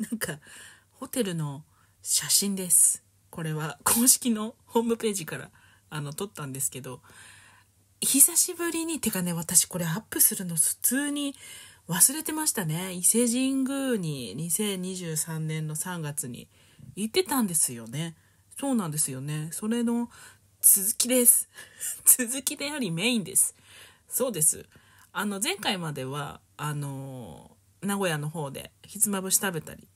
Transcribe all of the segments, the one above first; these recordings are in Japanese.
なんかホテルの写真ですこれは公式のホームページからあの撮ったんですけど久しぶりにてかね私これアップするの普通に忘れてましたね伊勢神宮に2023年の3月に行ってたんですよねそうなんですよねそれの続きです 続きでありメインですそうですあの前回まではあの名古屋の方でひつまぶし食べたり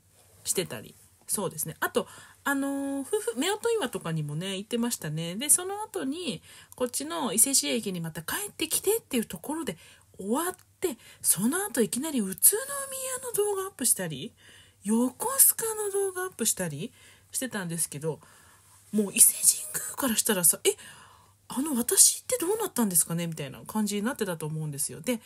してたりそうですねあとあの夫婦夫婦岩とかにもね行ってましたねでその後にこっちの伊勢市駅にまた帰ってきてっていうところで終わってその後いきなり宇都宮の動画アップしたり横須賀の動画アップしたりしてたんですけどもう伊勢神宮からしたらさえあの私ってどうなったんですかねみたいな感じになってたと思うんですよで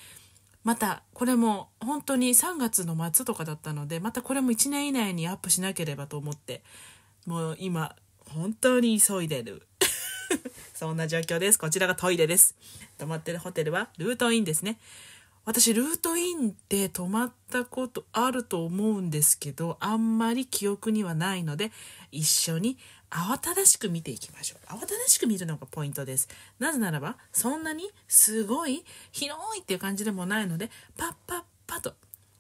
またこれも本当に3月の末とかだったのでまたこれも1年以内にアップしなければと思ってもう今本当に急いでる そんな状況ですこちらがトイレです泊まってるホテルはルートインですね私ルートインで泊まったことあると思うんですけどあんまり記憶にはないので一緒に慌ただしく見ていきましょう。慌ただしく見るのがポイントです。なぜならば、そんなにすごい広いっていう感じでもないので、パッパッパと、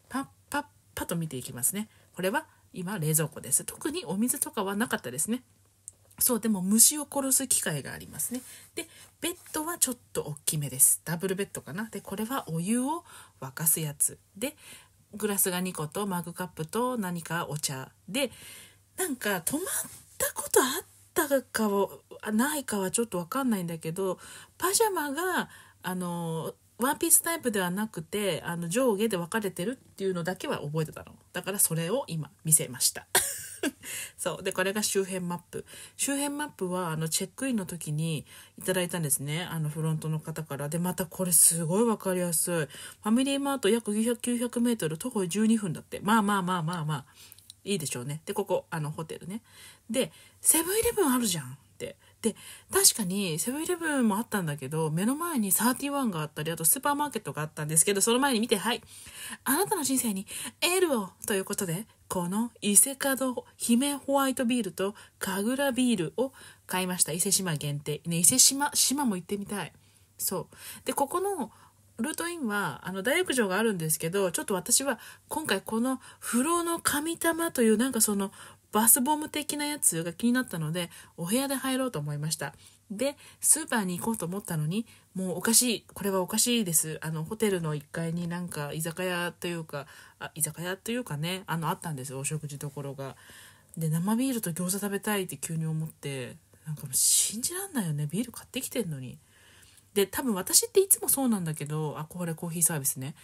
パッパッパと見ていきますね。これは今冷蔵庫です。特にお水とかはなかったですね。そう、でも虫を殺す機会がありますね。で、ベッドはちょっと大きめです。ダブルベッドかな。で、これはお湯を沸かすやつ。で、グラスが2個とマグカップと何かお茶で、なんかトマことあったかはないかはちょっと分かんないんだけどパジャマがあのワンピースタイプではなくてあの上下で分かれてるっていうのだけは覚えてたのだからそれを今見せました そうでこれが周辺マップ周辺マップはあのチェックインの時にいただいたんですねあのフロントの方からでまたこれすごい分かりやすいファミリーマート約 900m 徒歩12分だってまあまあまあまあまあいいでしょうねでここあのホテルねで、セブンイレブンあるじゃんって。で、確かにセブンイレブンもあったんだけど、目の前にサーティワンがあったり、あとスーパーマーケットがあったんですけど、その前に見て、はい。あなたの人生にエールをということで、この伊勢門姫ホワイトビールと神楽ビールを買いました。伊勢島限定。ね、伊勢島、島も行ってみたい。そう。で、ここの、ルートインはあの大浴場があるんですけどちょっと私は今回この「風呂の神玉」というなんかそのバスボム的なやつが気になったのでお部屋で入ろうと思いましたでスーパーに行こうと思ったのにもうおかしいこれはおかしいですあのホテルの1階になんか居酒屋というかあ居酒屋というかねあのあったんですお食事どころがで生ビールと餃子食べたいって急に思ってなんかもう信じらんないよねビール買ってきてんのにで多分私っていつもそうなんだけどあこれコーヒーサービスね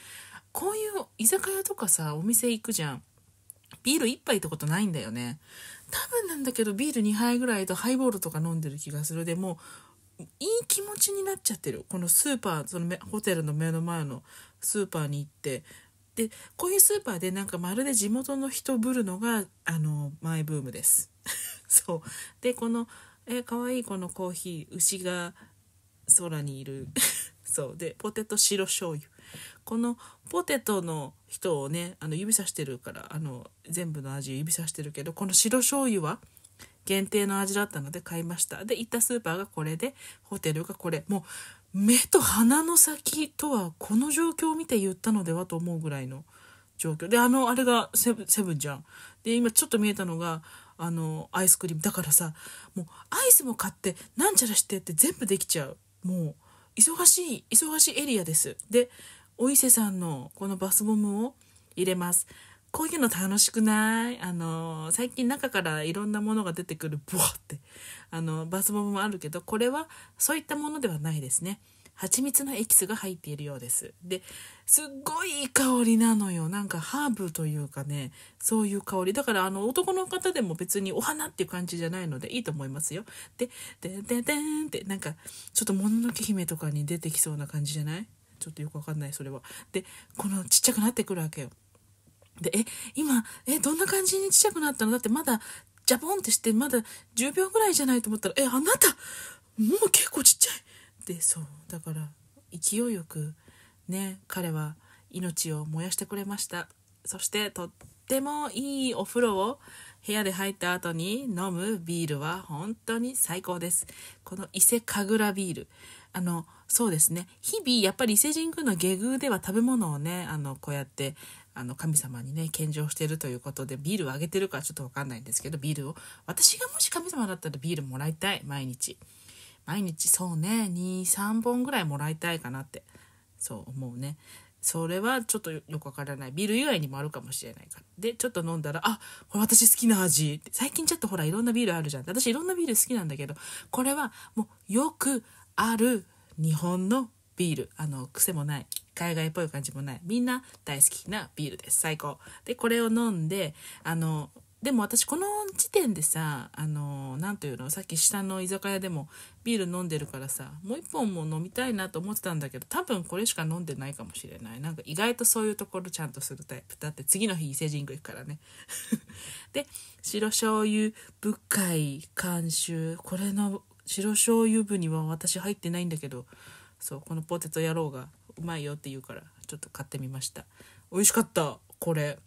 こういう居酒屋とかさお店行くじゃんビール1杯ってことないんだよね。多分なんだけど、ビール2杯ぐらいとハイボールとか飲んでる気がする。でも、いい気持ちになっちゃってる。このスーパー、そのホテルの目の前のスーパーに行って、でこういうスーパーでなんかまるで地元の人ぶるのがあのマイブームです そうでこのえ可愛いこのコーヒー牛が空にいる そうでポテト白醤油このポテトの人をねあの指さしてるからあの全部の味指さしてるけどこの白醤油は限定の味だったので買いましたで行ったスーパーがこれでホテルがこれもう目と鼻の先とはこの状況を見て言ったのではと思うぐらいの状況であのあれがセブセブンじゃんで今ちょっと見えたのがあのアイスクリームだからさもうアイスも買ってなんちゃらしてって全部できちゃうもう忙しい忙しいエリアですでお伊勢さんのこのバスボムを入れます。こういうの楽しくないあの、最近中からいろんなものが出てくる、ブワって。あの、バスボムもあるけど、これはそういったものではないですね。蜂蜜のエキスが入っているようです。で、すっごいいい香りなのよ。なんかハーブというかね、そういう香り。だからあの男の方でも別にお花っていう感じじゃないのでいいと思いますよ。で、でんでんんってなんかちょっともののけ姫とかに出てきそうな感じじゃないちょっとよくわかんないそれは。でこのちっちゃくなってくるわけよ。でえ今えどんな感じにちっちゃくなったのだってまだジャボンってしてまだ10秒ぐらいじゃないと思ったら「えあなたもう結構ちっちゃい!」でそうだから勢いよくね彼は命を燃やしてくれましたそしてとってもいいお風呂を部屋で入った後に飲むビールは本当に最高ですこの伊勢神楽ビールあのそうですね日々やっぱり伊勢神宮の下宮では食べ物をねあのこうやってあの神様にね献上してるということでビールをあげてるかちょっと分かんないんですけどビールを私がもし神様だったらビールもらいたい毎日毎日そうね23本ぐらいもらいたいかなってそう思うねそれはちょっとよくわからないビール以外にもあるかもしれないからでちょっと飲んだらあこれ私好きな味最近ちょっとほらいろんなビールあるじゃん私いろんなビール好きなんだけどこれはもうよくある日本のビールあの癖もない海外っぽい感じもないみんな大好きなビールです最高でこれを飲んであのでも私この時点でさあの何ていうのさっき下の居酒屋でもビール飲んでるからさもう一本も飲みたいなと思ってたんだけど多分これしか飲んでないかもしれないなんか意外とそういうところちゃんとするタイプだって次の日伊勢神宮行くからね で白醤油深い監修これの白醤油部には私入ってないんだけどそうこのポテト野郎がうまいよって言うからちょっと買ってみました美味しかったこれ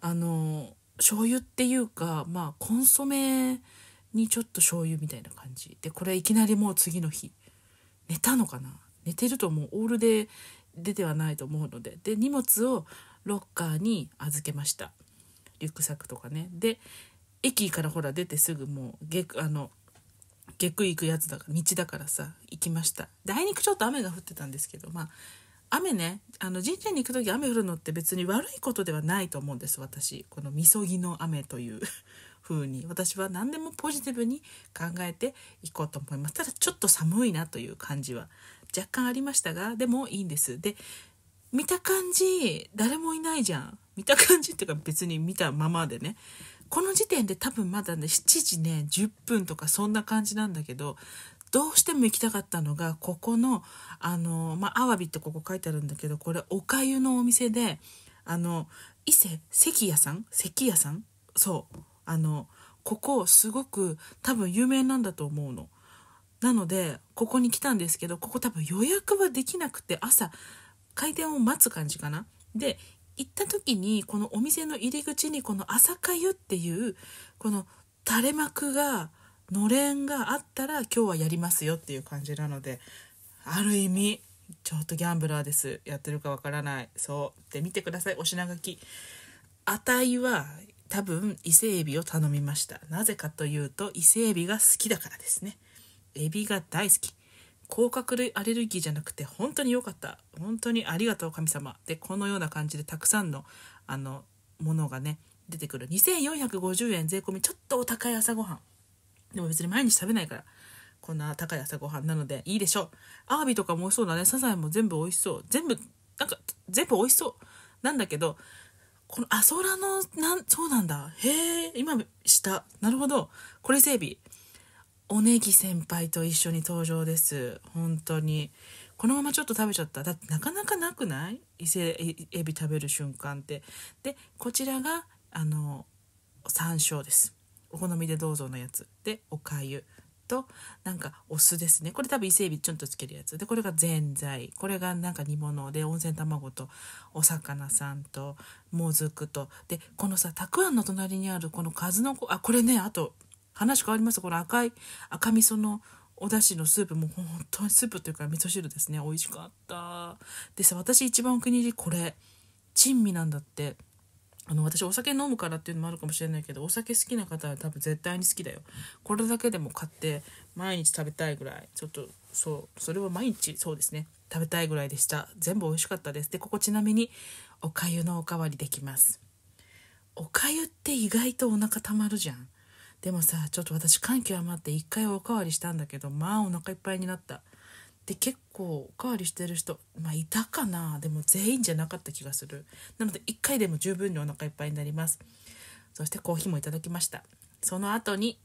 あの醤油っていうかまあコンソメにちょっと醤油みたいな感じでこれいきなりもう次の日寝たのかな寝てるともうオールで出てはないと思うのでで荷物をロッカーに預けましたリュックサックとかねで駅からほら出てすぐもうあの逆行くやつだから道だからさ行きましたであちょっと雨が降ってたんですけどまあ雨ねあの神社に行く時雨降るのって別に悪いことではないと思うんです私このみそぎの雨という 風に私は何でもポジティブに考えていこうと思いますただちょっと寒いなという感じは若干ありましたがでもいいんですで見た感じ誰もいないじゃん見た感じっていうか別に見たままでねこの時点で多分まだね7時ね10分とかそんな感じなんだけどどうしても行きたかったのがここのあのまあアワビってここ書いてあるんだけどこれおかゆのお店であの伊勢関屋さん関屋さんそうあのここすごく多分有名なんだと思うの。なのでここに来たんですけどここ多分予約はできなくて朝開店を待つ感じかな。で行った時にこのお店の入り口にこの朝かゆっていうこの垂れ幕がのれんがあったら今日はやりますよっていう感じなのである意味ちょっとギャンブラーですやってるかわからないそうで見てくださいお品書き値は多分伊勢エビを頼みましたなぜかというと伊勢エビが好きだからですねエビが大好き甲殻類アレルギーじゃなくて本当に良かった本当にありがとう神様でこのような感じでたくさんのあのものがね出てくる2450円税込みちょっとお高い朝ごはんでも別に毎日食べないからこんな高い朝ごはんなのでいいでしょうアワビとかも美味しそうだねサザエも全部美味しそう全部なんか全部美味しそうなんだけどこのあそらのなんそうなんだへえ今下なるほどこれ整備おネギ先輩と一緒に登場です本当にこのままちょっと食べちゃっただってなかなかなくない伊勢エビ食べる瞬間ってでこちらがあの山椒ですお好みでどうぞのやつでおかゆとなんかお酢ですねこれ多分伊勢エビちょっとつけるやつでこれがぜんざいこれがなんか煮物で温泉卵とお魚さんともずくとでこのさたくあんの隣にあるこの数の子あこれねあと話変わりますこの赤い赤味噌のお出汁のスープも本当にスープというか味噌汁ですね美味しかったでさ私一番お気に入りこれ珍味なんだってあの私お酒飲むからっていうのもあるかもしれないけどお酒好きな方は多分絶対に好きだよこれだけでも買って毎日食べたいぐらいちょっとそうそれは毎日そうですね食べたいぐらいでした全部美味しかったですでここちなみにおかゆのおかわりできますおかゆって意外とお腹たまるじゃんでもさちょっと私感極まって一回おかわりしたんだけどまあお腹いっぱいになったで結構おかわりしてる人まあいたかなでも全員じゃなかった気がするなので1回でも十分にお腹いっぱいになりますそしてコーヒーもいただきましたその後に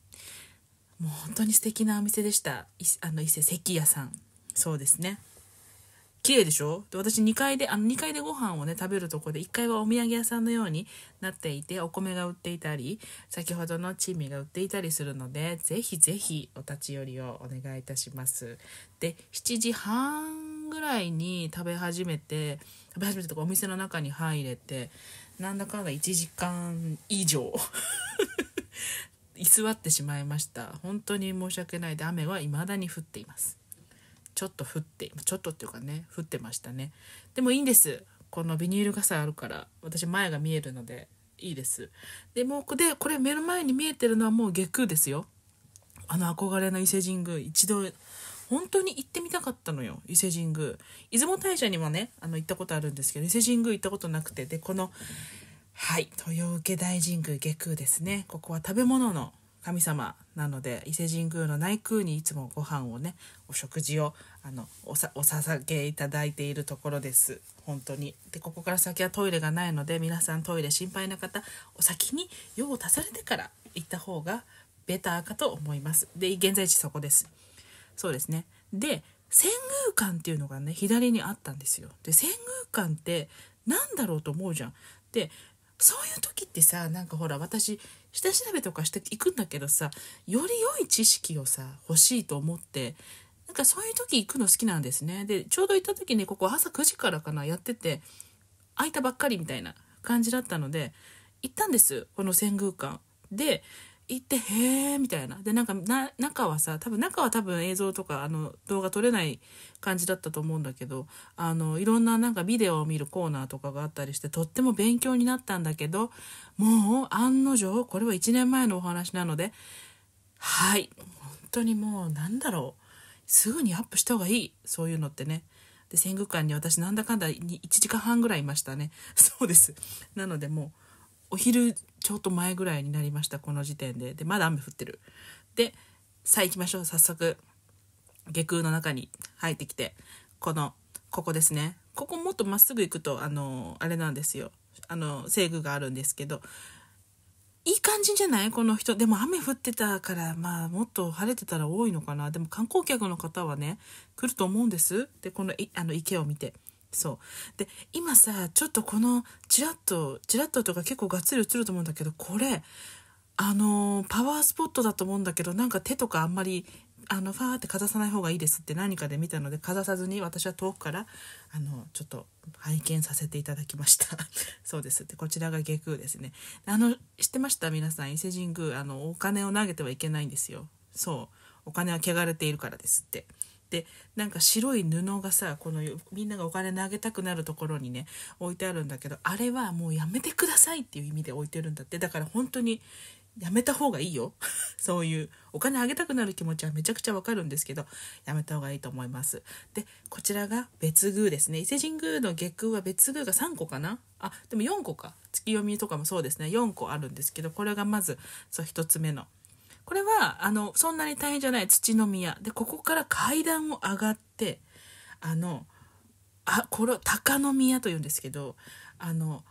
もう本当に素敵なお店でしたあの伊勢関屋さんそうですね綺麗でしょで私2階であの2階でご飯をね食べるとこで1階はお土産屋さんのようになっていてお米が売っていたり先ほどの珍味が売っていたりするのでぜひぜひお立ち寄りをお願いいたしますで7時半ぐらいに食べ始めて食べ始めてとかお店の中に入れてなんだかんだ1時間以上 居座ってしまいました本当に申し訳ないで雨は未だに降っていますちょっと降ってちょっとっていうかね降ってましたねでもいいんですこのビニール傘あるから私前が見えるのでいいですでもこでこれ目の前に見えてるのはもう下空ですよあの憧れの伊勢神宮一度本当に行ってみたかったのよ伊勢神宮出雲大社にもねあの行ったことあるんですけど伊勢神宮行ったことなくてでこのはい豊受大神宮下空ですねここは食べ物の神様なので伊勢神宮の内宮にいつもご飯をねお食事をあのおさお捧げいただいているところです本当にでここから先はトイレがないので皆さんトイレ心配な方お先に用を足されてから行った方がベターかと思いますで現在地そこですそうですねで仙宮館っていうのがね左にあったんですよで仙宮館って何だろうと思うじゃんでそういう時ってさなんかほら私下調べとかしていくんだけどさより良い知識をさ欲しいと思ってなんかそういう時行くの好きなんですねでちょうど行った時ねここ朝9時からかなやってて空いたばっかりみたいな感じだったので行ったんですこの遷宮館で行ってへえみたいなでなんか中はさ多分中は多分映像とかあの動画撮れない感じだったと思うんだけどあのいろんななんかビデオを見るコーナーとかがあったりしてとっても勉強になったんだけどもう案の定これは1年前のお話なのではい本当にもうなんだろうすぐにアップした方がいいそういうのってね。で、戦国館に私なんだかんだ1時間半ぐらいいましたね。そうです。なのでもう、お昼ちょっと前ぐらいになりましたこの時点ででまだ雨降ってるでさあ行きましょう早速下空の中に入ってきてこのここですねここもっとまっすぐ行くとあのあれなんですよあの制御があるんですけどいい感じじゃないこの人でも雨降ってたからまあもっと晴れてたら多いのかなでも観光客の方はね来ると思うんですでこのあの池を見てそうで今さちょっとこのチラッとチラッととか結構がっつり映ると思うんだけどこれあのー、パワースポットだと思うんだけどなんか手とかあんまりあのファーってかざさない方がいいですって何かで見たのでかざさずに私は遠くからあのちょっと拝見させていただきました そうですでこちらが下空ですねあの知ってました皆さん伊勢神宮あのお金を投げてはいけないんですよそうお金は汚れているからですってでなんか白い布がさこのみんながお金投げたくなるところにね置いてあるんだけどあれはもうやめてくださいっていう意味で置いてるんだってだから本当にやめた方がいいよ そういうお金あげたくなる気持ちはめちゃくちゃわかるんですけどやめた方がいいと思いますでこちらが別宮ですね伊勢神宮の月宮は別宮が3個かなあでも4個か月読みとかもそうですね4個あるんですけどこれがまずそう1つ目の「これはあのそんなに大変じゃない土の宮でここから階段を上がってあのあこれ鷹の宮というんですけどあの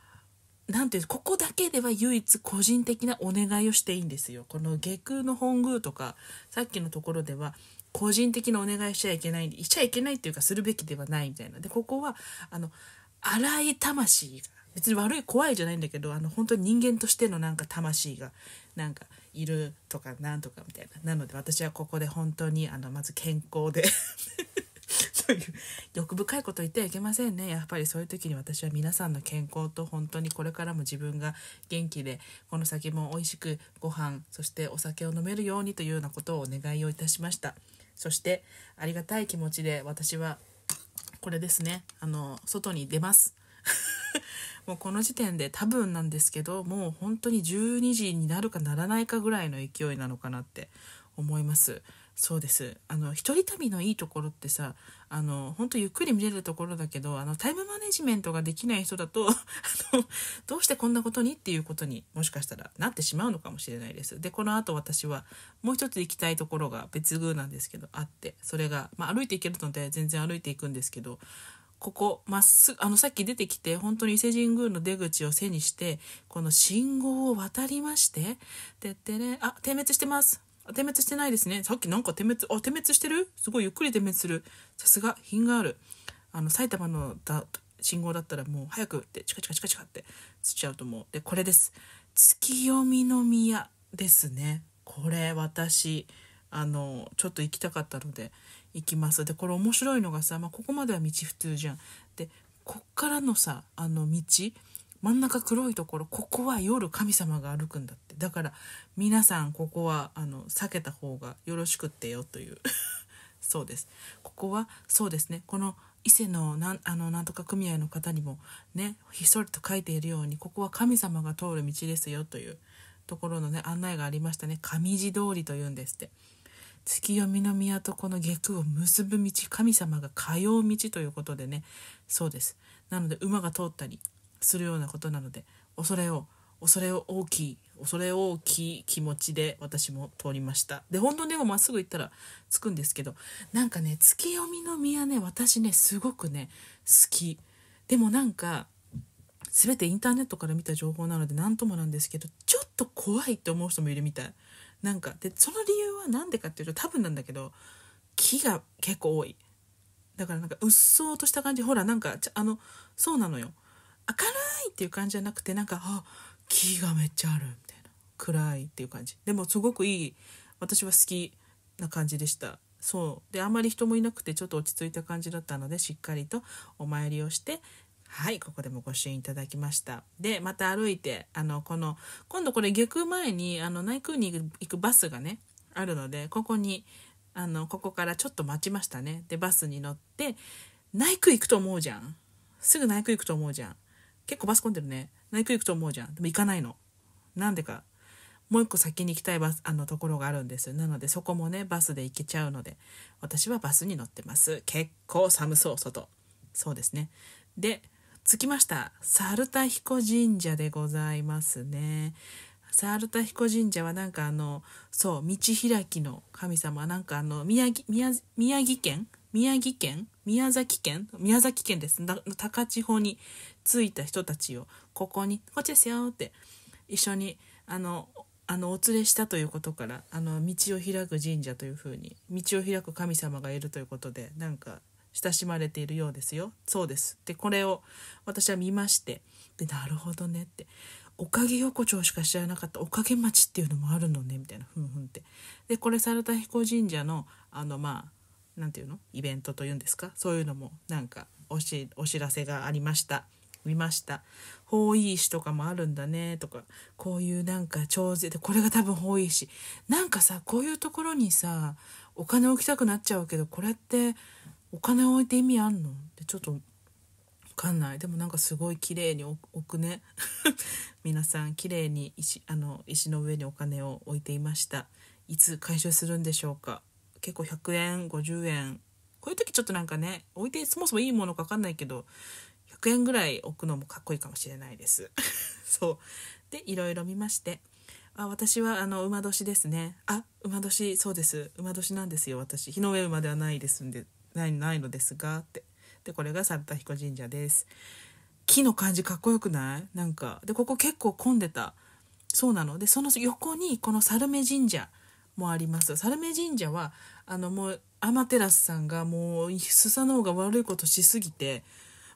なんていうここだけでは唯一個人的なお願いをしていいんですよ。この下空の本宮とかさっきのところでは個人的なお願いしちゃいけないしちゃいけないっていうかするべきではないみたいな。でここはあの荒い魂が別に悪い怖いじゃないんだけどあの本当に人間としてのなんか魂がなんか。いるとかなんとかみたいななので私はここで本当にあのまず健康で いう欲深いこと言ってはいけませんねやっぱりそういう時に私は皆さんの健康と本当にこれからも自分が元気でこの先も美味しくご飯そしてお酒を飲めるようにというようなことをお願いをいたしましたそしてありがたい気持ちで私はこれですねあの外に出ますもうこの時点で多分なんですけどもう本当に12時になるかならないかぐらいの勢いなのかなって思います。そうですあの一人旅のいいところってさあの本当ゆっくり見れるところだけどあのタイムマネジメントができない人だと どうしてこんなことにっていうことにもしかしたらなってしまうのかもしれないです。でこのあと私はもう一つ行きたいところが別宮なんですけどあってそれが、まあ、歩いていけるので全然歩いていくんですけどここまっすぐあのさっき出てきて本当に伊勢神宮の出口を背にしてこの信号を渡りましてでってねあ点滅してます点滅してないですねさっきなんか点滅あ点滅してるすごいゆっくり点滅するさすが品があるあの埼玉のだ信号だったらもう早くってチカチカチカチカってつっちゃうと思うでこれです月読みの宮ですねこれ私あのちょっと行きたかったのでいきますでこれ面白いのがさ、まあ、ここまでは道普通じゃんでこっからのさあの道真ん中黒いところここは夜神様が歩くんだってだから皆さんここはあの避けた方がよろしくってよという そうですここはそうですねこの伊勢のなんあのなんとか組合の方にもねひっそりと書いているようにここは神様が通る道ですよというところのね案内がありましたね上地通りというんですって。月読みの宮とこの月を結ぶ道神様が通う道ということでねそうですなので馬が通ったりするようなことなので恐れを恐れを大きい恐れ大きい気持ちで私も通りましたで本当にでもまっすぐ行ったら着くんですけどなんかね月読みの宮ね私ねすごくね好きでもなんか全てインターネットから見た情報なので何ともなんですけどちょっと怖いって思う人もいるみたいなんかでその理由は何でかっていうと多分なんだけど木が結構多いだからなんかうっそうとした感じほらなんかあのそうなのよ明るいっていう感じじゃなくてなんかあ木がめっちゃあるみたいな暗いっていう感じでもすごくいい私は好きな感じでしたそうであんまり人もいなくてちょっと落ち着いた感じだったのでしっかりとお参りをしてはいここでもご支援いただきましたでまた歩いてあのこの今度これ逆前にあの内宮に行くバスがねあるのでここにあのここからちょっと待ちましたねでバスに乗って内区行くと思うじゃんすぐ内区行くと思うじゃん結構バス混んでるね内区行くと思うじゃんでも行かないのなんでかもう一個先に行きたいバスあのところがあるんですなのでそこもねバスで行けちゃうので私はバスに乗ってます結構寒そう外そうですねで着きました猿田彦神社でございますねサルタ彦神社はなんかあのそう道開きの神様なんかあの宮城宮城県宮城県宮崎県宮崎県です高千穂に着いた人たちをここにこっちですよって一緒にあのあのお連れしたということからあの道を開く神社というふうに道を開く神様がいるということでなんか親しまれているようですよそうですでこれを私は見ましてでなるほどねっておかげ横丁しか知らなかったおかげ町っていうのもあるのねみたいなふんふんって。でこれ猿田彦神社のあのまあ何て言うのイベントというんですかそういうのもなんかおしお知らせがありました見ました方位石とかもあるんだねとかこういうなんか徴税でこれが多分方位石なんかさこういうところにさお金置きたくなっちゃうけどこれってお金置いて意味あんのってちょっとかんないでもなんかすごい綺麗に置くね 皆さん綺麗に石あの石の上にお金を置いていましたいつ回収するんでしょうか結構100円50円こういう時ちょっとなんかね置いてそもそもいいものか分かんないけど100円ぐらい置くのもかっこいいかもしれないです そうでいろいろ見ましてあ私はあの馬年ですねあ馬年そうです馬年なんですよ私日の上馬ではないですんでないないのですがってでこれが猿田彦神社です木の感じかっこよくないなんかでここ結構混んでたそうなのでその横にこの猿目神社もあります猿目神社はあのもう天照さんがもうスサノオが悪いことしすぎて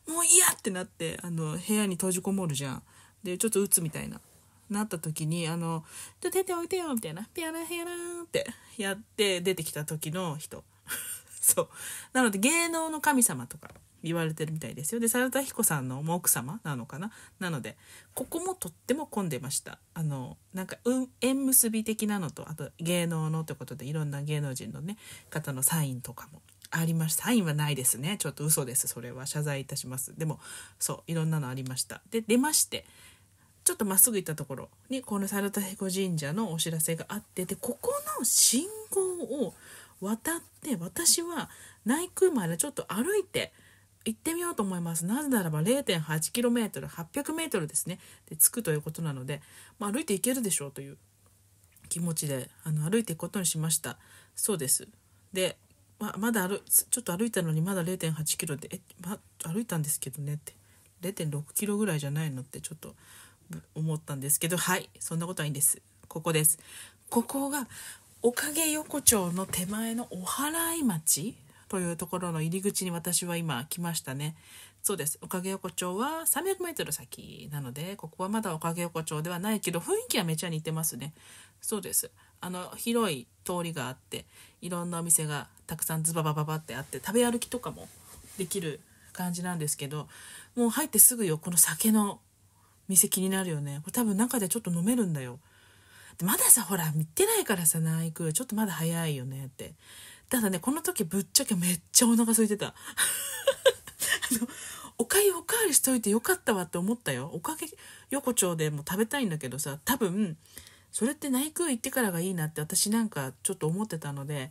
もう嫌ってなってあの部屋に閉じこもるじゃんでちょっと打つみたいななった時にあの「ちょっと出ておいてよ」みたいな「ピアラヘラーン」ってやって出てきた時の人 そうなので芸能の神様とか言われてるみたいですよで猿田彦さんの奥様なのかななのでここもとっても混んでましたあのなんか、うん、縁結び的なのとあと芸能のってことでいろんな芸能人のね方のサインとかもありましたサインはないですねちょっと嘘ですそれは謝罪いたしますでもそういろんなのありましたで出ましてちょっとまっすぐ行ったところにこの猿田彦神社のお知らせがあってでここの信号を渡って私は内宮までちょっと歩いて行ってみようと思います。なぜならば 0.8km、800m ですね。で着くということなので、まあ、歩いて行けるでしょうという気持ちであの歩いていくことにしました。そうです。で、ままだ歩ちょっと歩いたのにまだ 0.8km で、え、ま、歩いたんですけどねって。0.6km ぐらいじゃないのってちょっと思ったんですけど、はい、そんなことはいいんです。ここです。ここがおかげ横丁の手前のおはらい町というところの入り口に私は今来ましたね。そうです。おかげ横丁は300 m 先なので、ここはまだおかげ横丁ではないけど、雰囲気はめちゃ似てますね。そうです。あの、広い通りがあって、いろんなお店がたくさんズババババってあって、食べ歩きとかもできる感じなんですけど、もう入ってすぐよ、この酒の店気になるよね。これ多分中でちょっと飲めるんだよ。まださほら見てないからさ内宮。ちょっとまだ早いよねってただねこの時ぶっちゃけめっちゃお腹空いてた あのおかゆおかわりしといてよかったわって思ったよおかげ横丁でも食べたいんだけどさ多分それって内宮行ってからがいいなって私なんかちょっと思ってたので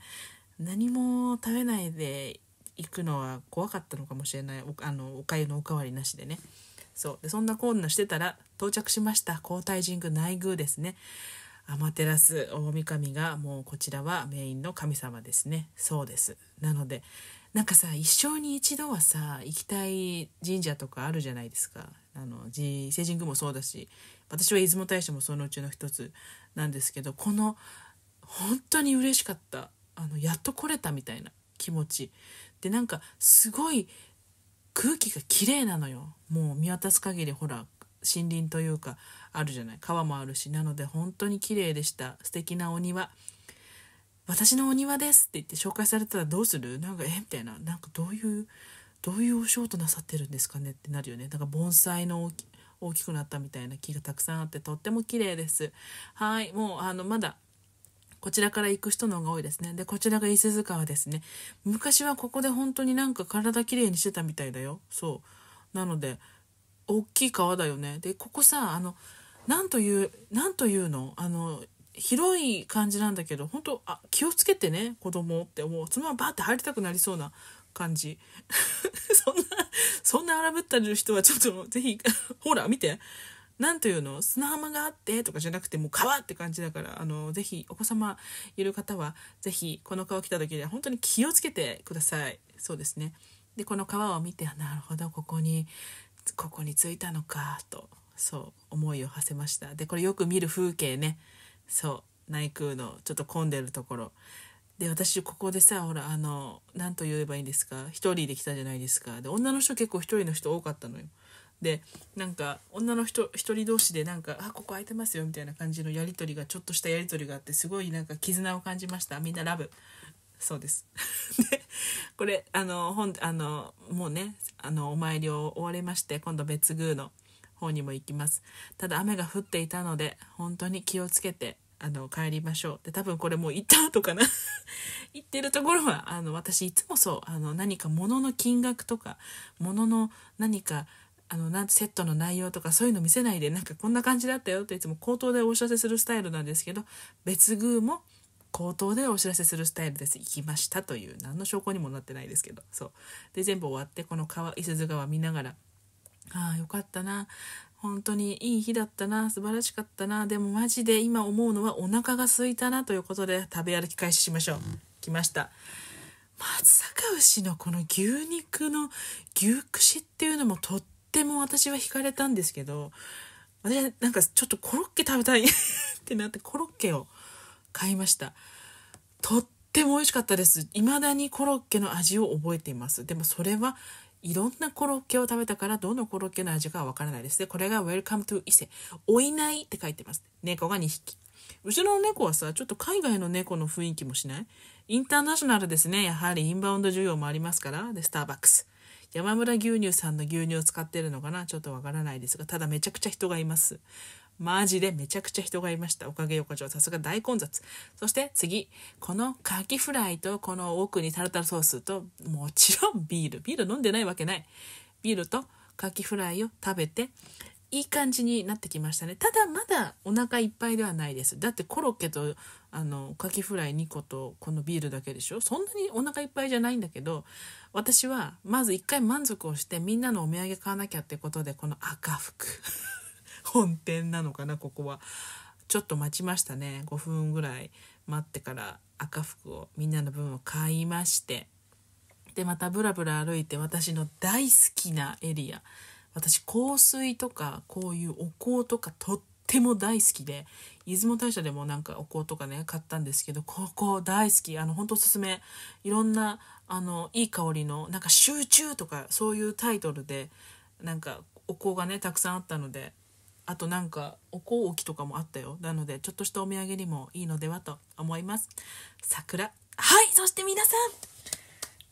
何も食べないで行くのは怖かったのかもしれないおあのおかゆのおかわりなしでねそうでそんなこんなしてたら到着しました皇太神宮内宮ですねアマテラス大神がもうこちらはメインの神様ですねそうですなのでなんかさ一生に一度はさ行きたい神社とかあるじゃないですかあの伊勢神宮もそうだし私は出雲大社もそのうちの一つなんですけどこの本当に嬉しかったあのやっと来れたみたいな気持ちでなんかすごい空気が綺麗なのよもう見渡す限りほら森林というかあるじゃない川もあるしなので本当に綺麗でした素敵なお庭私のお庭ですって言って紹介されたらどうするなんかえみたいななんかどういうどういうお仕事なさってるんですかねってなるよねだから盆栽の大きくなったみたいな木がたくさんあってとっても綺麗ですはいもうあのまだこちらから行く人の方が多いですねでこちらが伊勢塚川ですね昔はここで本当になんか体きれいにしてたみたいだよそうなので大きい川だよねでここさあのなんというなんというのあの広い感じなんだけど本当あ気をつけてね子供って思うそのままバーって入りたくなりそうな感じ そんなそんな荒ぶったる人はちょっとぜひほら見てなんというの砂浜があってとかじゃなくてもう川って感じだからあのぜひお子様いる方はぜひこの川来た時には本当に気をつけてくださいそうですねでこの川を見てなるほどここにここに着いたのかとそう思いを馳せましたでこれよく見る風景ねそう内宮のちょっと混んでるところで私ここでさほらあの何と言えばいいんですか一人で来たじゃないですかで女の人結構一人の人多かったのよでなんか女の人一人同士でなんか「あここ空いてますよ」みたいな感じのやり取りがちょっとしたやり取りがあってすごいなんか絆を感じましたみんなラブそうです でこれあのんあのもうねあのお参りを終われまして今度別宮の方にも行きますただ雨が降っていたので本当に気をつけてあの帰りましょうで多分これもう行った後かな 行ってるところはあの私いつもそうあの何か物の金額とか物の何かあのなんセットの内容とかそういうの見せないでなんかこんな感じだったよっていつも口頭でお知らせするスタイルなんですけど別宮も口頭でお知らせするスタイルです行きましたという何の証拠にもなってないですけどそうで全部終わってこの川伊豆川見ながらああよかったな本当にいい日だったな素晴らしかったなでもマジで今思うのはお腹が空いたなということで食べ歩き開始しましょう来ました松阪牛のこの牛肉の牛串っていうのもとっても私は惹かれたんですけど私はなんかちょっとコロッケ食べたい ってなってコロッケを買いましたとっても美味しかったです未だにコロッケの味を覚えていますでもそれはいろんなコロッケを食べたからどのコロッケの味かわからないですね。これが Welcome to 伊勢。おいないって書いてます。猫が2匹。後ろの猫はさ、ちょっと海外の猫の雰囲気もしないインターナショナルですね。やはりインバウンド需要もありますから。で、スターバックス。山村牛乳さんの牛乳を使ってるのかなちょっとわからないですが、ただめちゃくちゃ人がいます。マジでめちゃくちゃ人がいました。おかげ横丁。さすが大混雑。そして次。このカキフライとこの奥にタルタルソースと、もちろんビール。ビール飲んでないわけない。ビールとカキフライを食べて、いい感じになってきましたね。ただまだお腹いっぱいではないです。だってコロッケとあのカキフライ2個とこのビールだけでしょ。そんなにお腹いっぱいじゃないんだけど、私はまず一回満足をしてみんなのお土産買わなきゃってことでこの赤服。本店なのかなここはちょっと待ちましたね5分ぐらい待ってから赤服をみんなの分を買いましてでまたブラブラ歩いて私の大好きなエリア私香水とかこういうお香とかとっても大好きで出雲大社でもなんかお香とかね買ったんですけどここ大好きあのほんとおすすめいろんなあのいい香りのなんか「集中」とかそういうタイトルでなんかお香がねたくさんあったのであとなんかお香置きとかもあったよなのでちょっとしたお土産にもいいのではと思います桜はいそして皆さ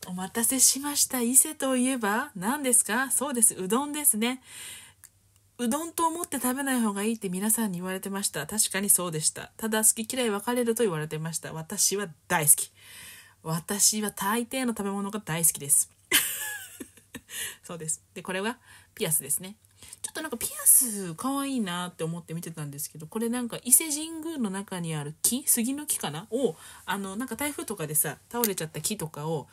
んお待たせしました伊勢といえば何ですかそうですうどんですねうどんと思って食べない方がいいって皆さんに言われてました確かにそうでしたただ好き嫌い分かれると言われてました私は大好き私は大抵の食べ物が大好きです そうですでこれはピアスですねちょっとなんかピアス可愛いなって思って見てたんですけどこれなんか伊勢神宮の中にある木杉の木かなをあのなんか台風とかでさ倒れちゃった木とかを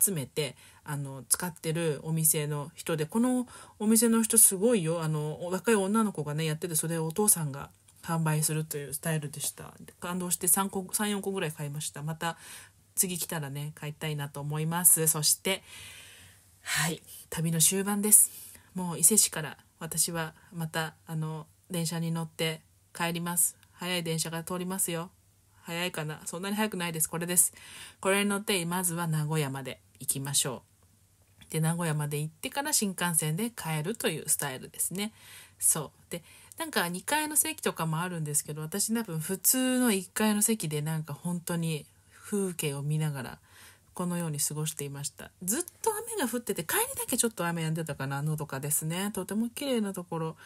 集めてあの使ってるお店の人でこのお店の人すごいよあの若い女の子がねやっててそれをお父さんが販売するというスタイルでした感動して3個34個ぐらい買いましたまた次来たらね買いたいなと思いますそしてはい旅の終盤ですもう伊勢市から私はまたあの電車に乗って帰ります早い電車が通りますよ早いかなそんなに早くないですこれですこれに乗ってまずは名古屋まで行きましょうで名古屋まで行ってから新幹線で帰るというスタイルですねそうでなんか2階の席とかもあるんですけど私多分普通の1階の席でなんか本当に風景を見ながらこのように過ごしていましたずっと雨が降ってて帰りだけちょっと雨やんでたかなのどかですねとても綺麗なところ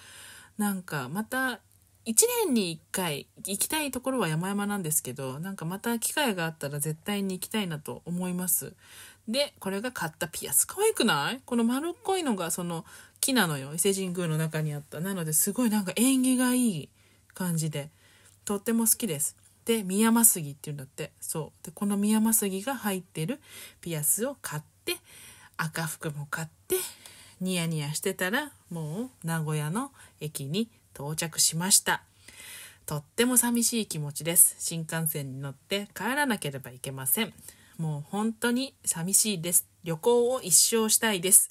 なんかまた1年に1回行きたいところは山々なんですけどなんかまた機会があったら絶対に行きたいなと思いますでこれが買ったピアス可愛くないこの丸っこいのがその木なのよ伊勢神宮の中にあったなのですごいなんか縁起がいい感じでとっても好きですで深山杉っていうんだってそうでこの深山杉が入ってるピアスを買って赤服も買ってニヤニヤしてたらもう名古屋の駅に到着しましたとっても寂しい気持ちです新幹線に乗って帰らなければいけませんもう本当に寂しいです旅行を一生したいです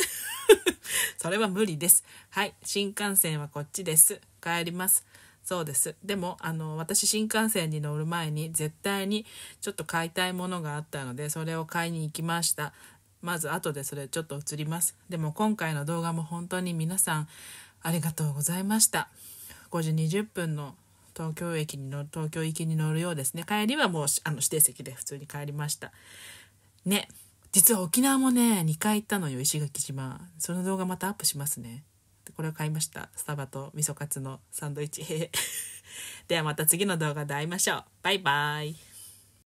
それは無理ですはい新幹線はこっちです帰りますそうですでもあの私新幹線に乗る前に絶対にちょっと買いたいものがあったのでそれを買いに行きましたまず後でそれちょっと映りますでも今回の動画も本当に皆さんありがとうございました5時20分の東京駅に乗る東京行きに乗るようですね帰りはもうあの指定席で普通に帰りましたね実は沖縄もね2回行ったのよ石垣島その動画またアップしますねこれを買いましたスタバと味噌カツのサンドイッチ ではまた次の動画で会いましょうバイバイ